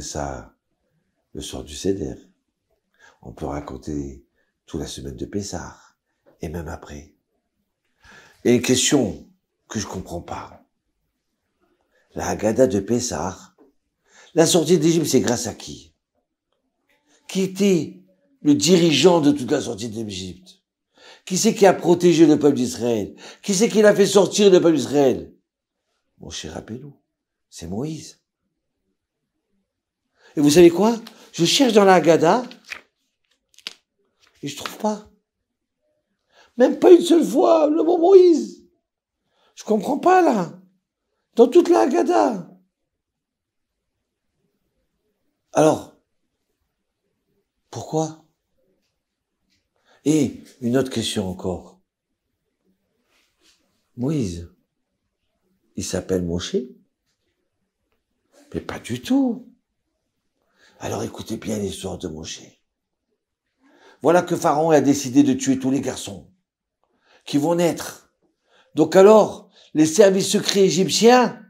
ça le sort du CDR. On peut raconter toute la semaine de Pessard et même après. Et une question que je comprends pas. La Haggadah de Pessah, la sortie d'Égypte, c'est grâce à qui Qui était le dirigeant de toute la sortie d'Égypte Qui c'est qui a protégé le peuple d'Israël Qui c'est qui l'a fait sortir le peuple d'Israël Mon cher Appelou, c'est Moïse. Et vous savez quoi Je cherche dans la Haggadah et je ne trouve pas. Même pas une seule fois, le mot Moïse. Je comprends pas là. Dans toute la Haggadah. Alors, pourquoi Et une autre question encore. Moïse, il s'appelle Moshe Mais pas du tout. Alors écoutez bien l'histoire de Moshe. Voilà que Pharaon a décidé de tuer tous les garçons qui vont naître. Donc alors, les services secrets égyptiens,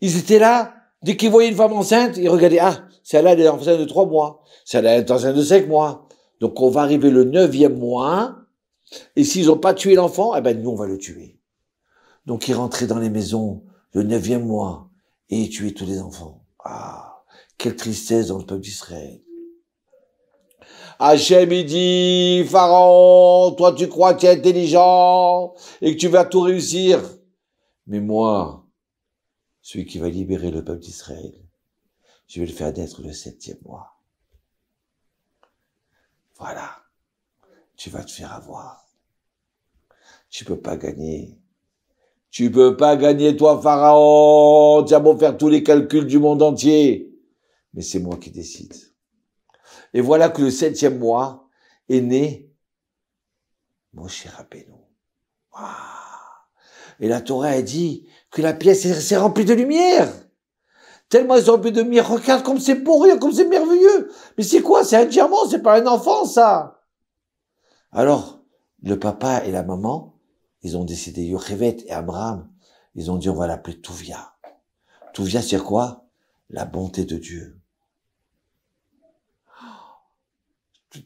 ils étaient là, dès qu'ils voyaient une femme enceinte, ils regardaient, ah, celle-là, elle est enceinte de trois mois, celle-là, elle est enceinte de cinq mois. Donc on va arriver le neuvième mois, et s'ils n'ont pas tué l'enfant, eh ben nous, on va le tuer. Donc ils rentraient dans les maisons le neuvième mois, et ils tuaient tous les enfants. Ah, quelle tristesse dans le peuple d'Israël. Ah, Hachem, il dit, Pharaon, toi tu crois que tu es intelligent et que tu vas tout réussir. Mais moi, celui qui va libérer le peuple d'Israël, je vais le faire naître le septième mois. Voilà. Tu vas te faire avoir. Tu ne peux pas gagner. Tu peux pas gagner, toi, Pharaon. Tu as beau faire tous les calculs du monde entier. Mais c'est moi qui décide. Et voilà que le septième mois est né mon cher Waouh Et la Torah a dit que la pièce s'est remplie de lumière. Tellement ils ont de lumière. Regarde comme c'est pourri, comme c'est merveilleux. Mais c'est quoi? C'est un diamant, c'est pas un enfant, ça. Alors, le papa et la maman ils ont décidé Yochevet et Abraham. Ils ont dit, on va l'appeler Touvia. Touvia, c'est quoi? La bonté de Dieu.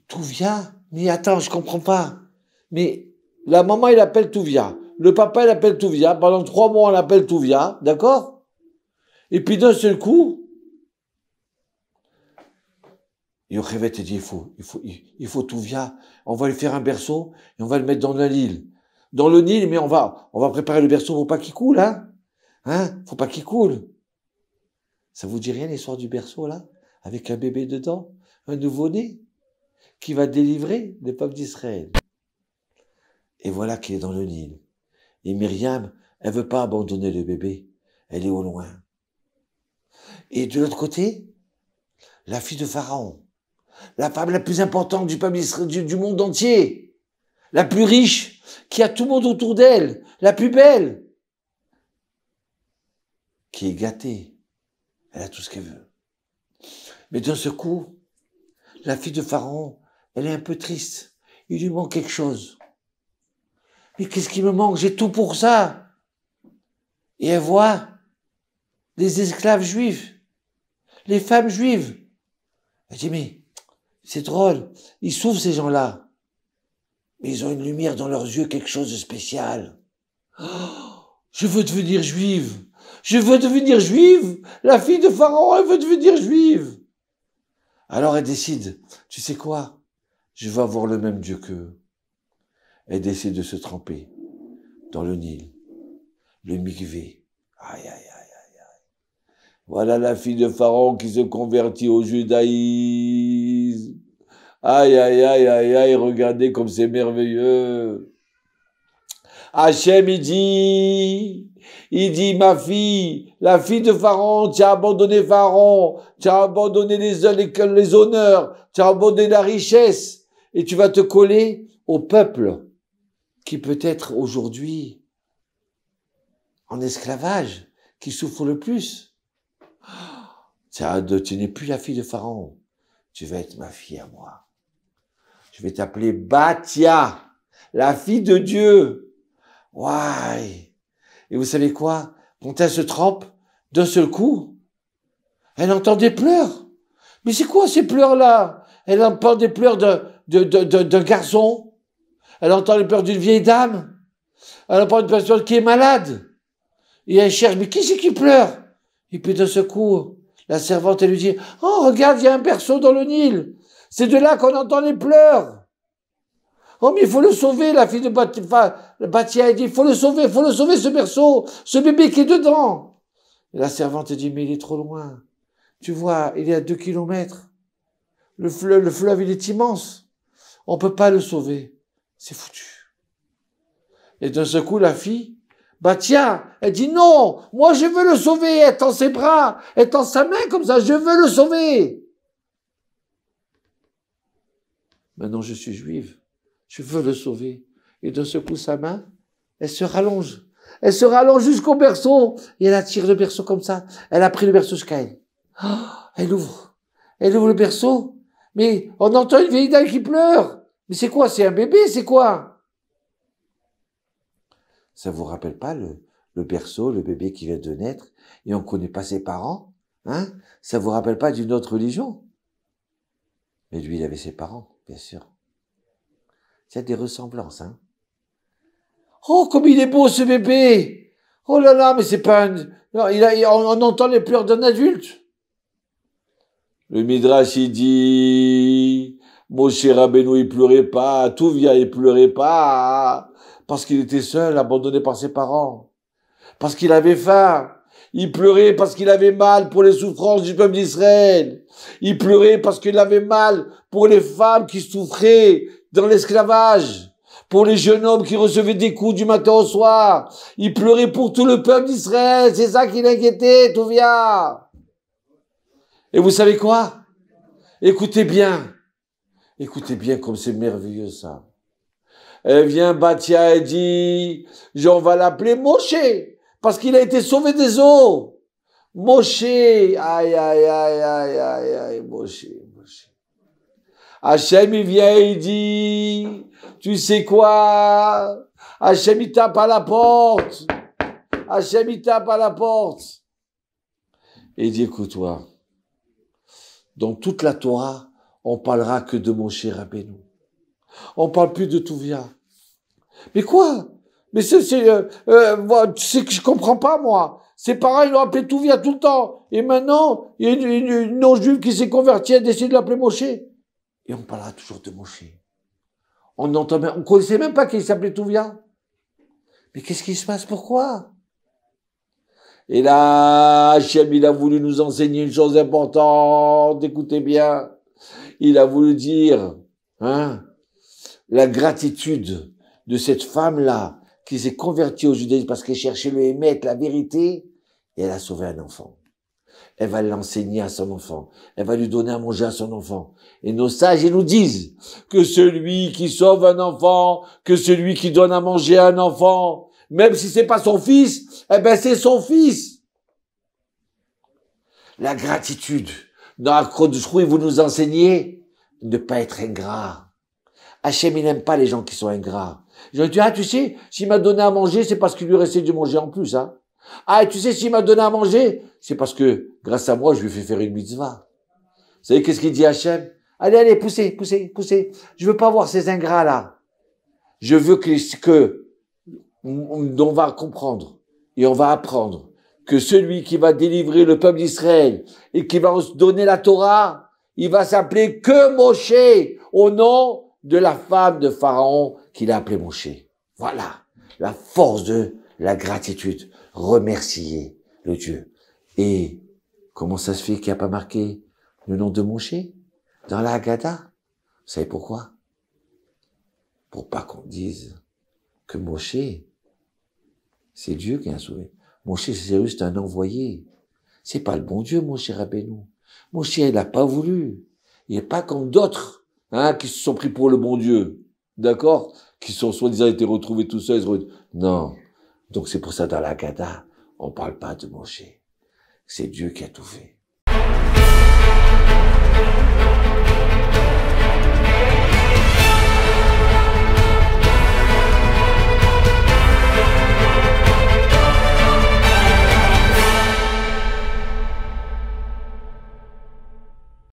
Touvia? Mais attends, je comprends pas. Mais la maman, il appelle Touvia. Le papa, il appelle Touvia. Pendant trois mois, on l'appelle Touvia. D'accord? Et puis d'un seul coup, Yochevet a dit, il faut, il faut, il faut On va lui faire un berceau et on va le mettre dans la Lille dans le Nil, mais on va, on va préparer le berceau pour pas qu'il coule, hein. hein Faut pas qu'il coule. Ça vous dit rien l'histoire du berceau là, avec un bébé dedans, un nouveau-né qui va délivrer le peuple d'Israël. Et voilà qu'il est dans le Nil. Et Myriam, elle veut pas abandonner le bébé. Elle est au loin. Et de l'autre côté, la fille de Pharaon, la femme la plus importante du peuple du monde entier, la plus riche, qui a tout le monde autour d'elle, la plus belle, qui est gâtée. Elle a tout ce qu'elle veut. Mais d'un seul coup, la fille de Pharaon, elle est un peu triste. Il lui manque quelque chose. Mais qu'est-ce qui me manque J'ai tout pour ça. Et elle voit des esclaves juifs, les femmes juives. Elle dit, mais c'est drôle, ils souffrent ces gens-là mais ils ont une lumière dans leurs yeux, quelque chose de spécial. Oh, je veux devenir juive. Je veux devenir juive. La fille de Pharaon, elle veut devenir juive. Alors elle décide, tu sais quoi Je veux avoir le même Dieu qu'eux. Elle décide de se tremper dans le Nil, le Mikvé. Aïe, aïe, aïe, aïe, aïe. Voilà la fille de Pharaon qui se convertit au judaïsme. Aïe, aïe, aïe, aïe, aïe, regardez comme c'est merveilleux. Hachem, il dit, il dit, ma fille, la fille de Pharaon, tu as abandonné Pharaon, tu as abandonné les, les honneurs, tu as abandonné la richesse, et tu vas te coller au peuple qui peut-être aujourd'hui en esclavage, qui souffre le plus. Tu n'es plus la fille de Pharaon, tu vas être ma fille à moi. Je vais t'appeler Batia, la fille de Dieu. Why? Et vous savez quoi? Quand elle se trempe, d'un seul coup, elle entend des pleurs. Mais c'est quoi ces pleurs-là? Elle entend des pleurs d'un de, de, de, garçon. Elle entend les pleurs d'une vieille dame. Elle entend une personne qui est malade. Et elle cherche, mais qui c'est qui pleure? Et puis d'un seul coup, la servante, elle lui dit, oh, regarde, il y a un berceau dans le Nil. C'est de là qu'on entend les pleurs. Oh, mais il faut le sauver, la fille de Bathia, elle dit, il faut le sauver, il faut le sauver, ce berceau, ce bébé qui est dedans. la servante dit, mais il est trop loin. Tu vois, il est à deux kilomètres. Le fleuve, le fleuve, il est immense. On peut pas le sauver. C'est foutu. Et d'un seul coup, la fille, Batia !» elle dit, non, moi, je veux le sauver, elle tend ses bras, elle tend sa main comme ça, je veux le sauver. Maintenant, je suis juive. Je veux le sauver. Et d'un coup, sa main, elle se rallonge. Elle se rallonge jusqu'au berceau. Et elle attire le berceau comme ça. Elle a pris le berceau jusqu'à elle. Oh, elle ouvre. Elle ouvre le berceau. Mais on entend une vieille dame qui pleure. Mais c'est quoi C'est un bébé C'est quoi Ça vous rappelle pas le, le berceau, le bébé qui vient de naître et on ne connaît pas ses parents Hein Ça vous rappelle pas d'une autre religion Mais lui, il avait ses parents bien sûr. C'est des ressemblances, hein. Oh, comme il est beau ce bébé Oh là là, mais c'est pas un... Non, il on, entend les pleurs d'un adulte. Le Midrash, il dit... cher Rabbeinu, il pleurait pas. Touvia, il pleurait pas. Parce qu'il était seul, abandonné par ses parents. Parce qu'il avait faim il pleurait parce qu'il avait mal pour les souffrances du peuple d'Israël. Il pleurait parce qu'il avait mal pour les femmes qui souffraient dans l'esclavage, pour les jeunes hommes qui recevaient des coups du matin au soir. Il pleurait pour tout le peuple d'Israël. C'est ça qui l'inquiétait, tout vient. Et vous savez quoi Écoutez bien. Écoutez bien comme c'est merveilleux ça. Et vient Batia et dit, j'en va l'appeler Moshe. Parce qu'il a été sauvé des eaux. Moshe, aïe, aïe, aïe, aïe, aïe, aïe, Moshe, Moshe. Hachem, il vient et il dit, tu sais quoi? Hachem, il tape à la porte. Hachem, il tape à la porte. Et il dit, écoute-toi, dans toute la Torah, on parlera que de Moshe Rabbeinu. On parle plus de Touvia. Mais quoi? Mais c'est, c'est, euh, euh que je comprends pas, moi. C'est pareil, ils l'ont appelé Touvia tout le temps. Et maintenant, il y a une, une, non-juive qui s'est convertie, a décidé de l'appeler Moshe. Et on parlera toujours de Moshe. On on connaissait même pas qu'il s'appelait Touvia. Mais qu'est-ce qui se passe Pourquoi Et là, Hachem, il a voulu nous enseigner une chose importante. Écoutez bien. Il a voulu dire, hein, la gratitude de cette femme-là, qui s'est converti au judaïsme parce qu'elle cherchait le émettre, la vérité, et elle a sauvé un enfant. Elle va l'enseigner à son enfant. Elle va lui donner à manger à son enfant. Et nos sages, ils nous disent que celui qui sauve un enfant, que celui qui donne à manger à un enfant, même si c'est pas son fils, eh ben c'est son fils. La gratitude. Dans la croix du vous nous enseignez ne pas être ingrat. Hachem, il n'aime pas les gens qui sont ingrats. J'aurais dit, ah, tu sais, s'il m'a donné à manger, c'est parce qu'il lui restait de manger en plus, hein. Ah, et tu sais, s'il m'a donné à manger, c'est parce que, grâce à moi, je lui ai fait faire une mitzvah. Vous savez qu'est-ce qu'il dit à Hachem? Allez, allez, poussez, poussez, poussez. Je veux pas voir ces ingrats-là. Je veux que, que, on va comprendre et on va apprendre que celui qui va délivrer le peuple d'Israël et qui va donner la Torah, il va s'appeler que Moshe au nom de la femme de Pharaon qu'il a appelé Moshe. Voilà la force de la gratitude. Remercier le Dieu. Et comment ça se fait qu'il n'y a pas marqué le nom de Moshe dans la Haggadah Vous savez pourquoi Pour pas qu'on dise que Moshe, c'est Dieu qui a sauvé. Moshe, c'est juste un envoyé. C'est pas le bon Dieu, Moshe Rabbeinu. Moshe, il n'a pas voulu. Il n'est pas comme d'autres Hein, qui se sont pris pour le bon Dieu, d'accord Qui sont soi-disant été retrouvés tout seuls. Non. Donc c'est pour ça dans la Gada, on parle pas de manger. C'est Dieu qui a tout fait.